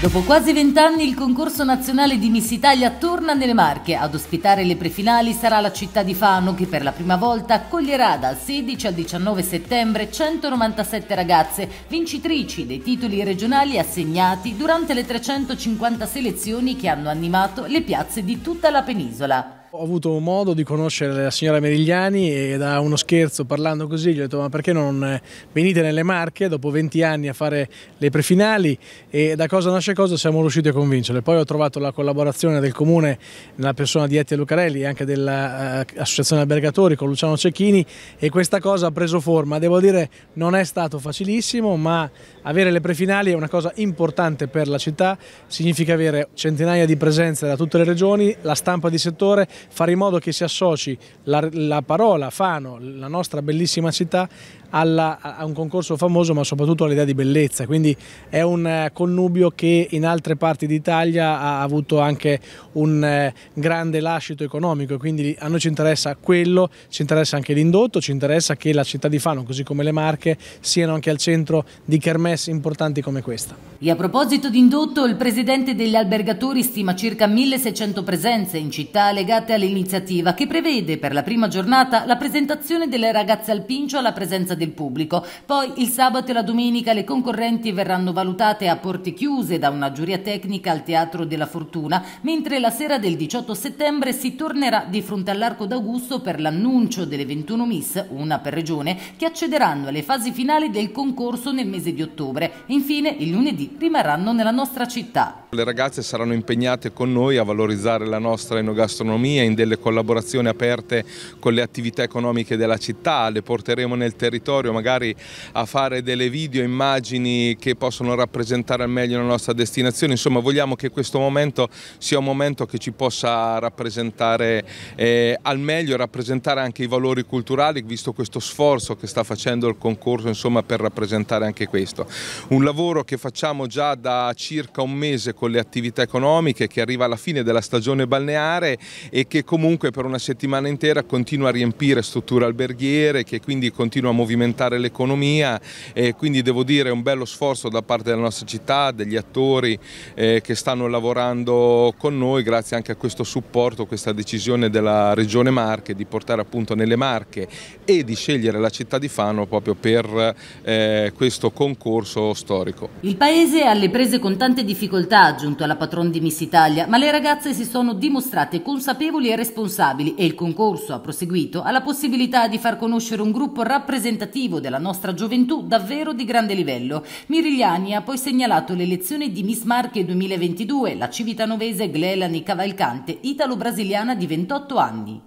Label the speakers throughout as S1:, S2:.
S1: Dopo quasi vent'anni il concorso nazionale di Miss Italia torna nelle Marche. Ad ospitare le prefinali sarà la città di Fano che per la prima volta accoglierà dal 16 al 19 settembre 197 ragazze vincitrici dei titoli regionali assegnati durante le 350 selezioni che hanno animato le piazze di tutta la penisola.
S2: Ho avuto modo di conoscere la signora Merigliani e da uno scherzo parlando così gli ho detto ma perché non eh, venite nelle Marche dopo 20 anni a fare le prefinali e da cosa nasce cosa siamo riusciti a convincerle. Poi ho trovato la collaborazione del comune nella persona di Etti Lucarelli e anche dell'associazione eh, albergatori con Luciano Cecchini e questa cosa ha preso forma. Devo dire non è stato facilissimo ma avere le prefinali è una cosa importante per la città, significa avere centinaia di presenze da tutte le regioni, la stampa di settore fare in modo che si associ la, la parola Fano, la nostra bellissima città, alla, a un concorso famoso ma soprattutto all'idea di bellezza, quindi è un eh, connubio che in altre parti d'Italia ha avuto anche un eh, grande lascito economico, quindi a noi ci interessa quello, ci interessa anche l'indotto, ci interessa che la città di Fano, così come le Marche, siano anche al centro di kermesse importanti come questa.
S1: E a proposito di indotto, il presidente degli albergatori stima circa 1600 presenze in città legate aperte all'iniziativa che prevede per la prima giornata la presentazione delle ragazze al Pincio alla presenza del pubblico. Poi il sabato e la domenica le concorrenti verranno valutate a porte chiuse da una giuria tecnica al Teatro della Fortuna, mentre la sera del 18 settembre si tornerà di fronte all'Arco d'Augusto per l'annuncio delle 21 Miss, una per regione, che accederanno alle fasi finali del concorso nel mese di ottobre. Infine, il lunedì rimarranno nella nostra città.
S3: Le ragazze saranno impegnate con noi a valorizzare la nostra enogastronomia in delle collaborazioni aperte con le attività economiche della città, le porteremo nel territorio magari a fare delle video immagini che possono rappresentare al meglio la nostra destinazione, insomma vogliamo che questo momento sia un momento che ci possa rappresentare eh, al meglio, rappresentare anche i valori culturali, visto questo sforzo che sta facendo il concorso insomma, per rappresentare anche questo. Un lavoro che facciamo già da circa un mese con le attività economiche, che arriva alla fine della stagione balneare e che comunque per una settimana intera continua a riempire strutture alberghiere, che quindi continua a movimentare l'economia e quindi devo dire un bello sforzo da parte della nostra città, degli attori eh, che stanno lavorando con noi grazie anche a questo supporto, questa decisione della Regione Marche di portare appunto nelle Marche e di scegliere la città di Fano proprio per eh, questo concorso storico.
S1: Il paese ha le prese con tante difficoltà aggiunto alla patron di Miss Italia, ma le ragazze si sono dimostrate consapevoli e responsabili e il concorso ha proseguito alla possibilità di far conoscere un gruppo rappresentativo della nostra gioventù davvero di grande livello. Mirigliani ha poi segnalato l'elezione di Miss Marche 2022, la civitanovese Glelani Cavalcante, italo-brasiliana di 28 anni.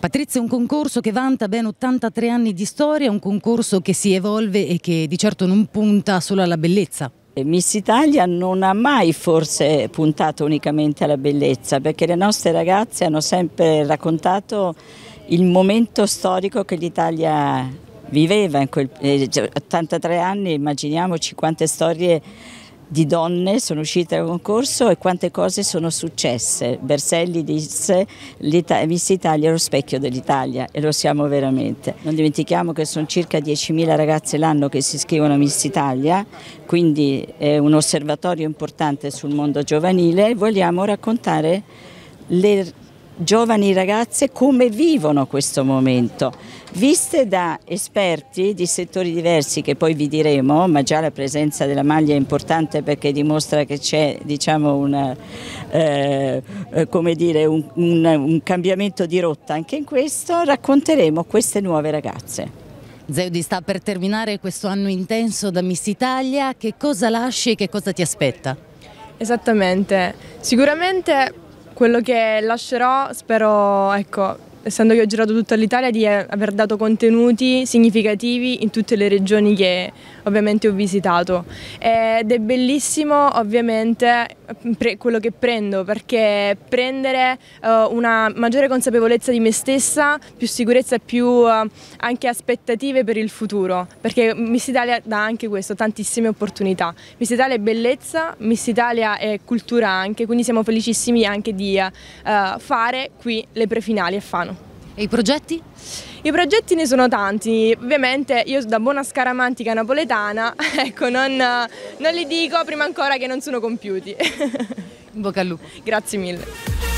S1: Patrizia è un concorso che vanta ben
S4: 83 anni di storia, un concorso che si evolve e che di certo non punta solo alla bellezza. Eh, Miss Italia non ha mai forse puntato unicamente alla bellezza perché le nostre ragazze hanno sempre raccontato il momento storico che l'Italia viveva in quel, 83 eh, anni, immaginiamoci quante storie di donne sono uscite al concorso e quante cose sono successe. Berselli disse Miss Italia è lo specchio dell'Italia e lo siamo veramente. Non dimentichiamo che sono circa 10.000 ragazze l'anno che si iscrivono a Miss Italia, quindi è un osservatorio importante sul mondo giovanile e vogliamo raccontare le giovani ragazze come vivono questo momento, viste da esperti di settori diversi che poi vi diremo, ma già la presenza della maglia è importante perché dimostra che c'è diciamo, una, eh, eh dire, un, un, un cambiamento di rotta anche in questo, racconteremo queste nuove ragazze.
S1: Zeudi sta per terminare questo anno intenso da Miss Italia, che cosa lasci e che cosa ti aspetta?
S5: Esattamente, sicuramente quello che lascerò spero, ecco, essendo che ho girato tutta l'Italia, di eh, aver dato contenuti significativi in tutte le regioni che ovviamente ho visitato. Ed è bellissimo ovviamente quello che prendo, perché prendere eh, una maggiore consapevolezza di me stessa, più sicurezza e più eh, anche aspettative per il futuro, perché Miss Italia dà anche questo, tantissime opportunità. Miss Italia è bellezza, Miss Italia è cultura anche, quindi siamo felicissimi anche di fare qui le prefinali a Fano. E i progetti? I progetti ne sono tanti, ovviamente io da buona scaramantica napoletana, ecco, non, non li dico prima ancora che non sono compiuti. In bocca al lupo. Grazie mille.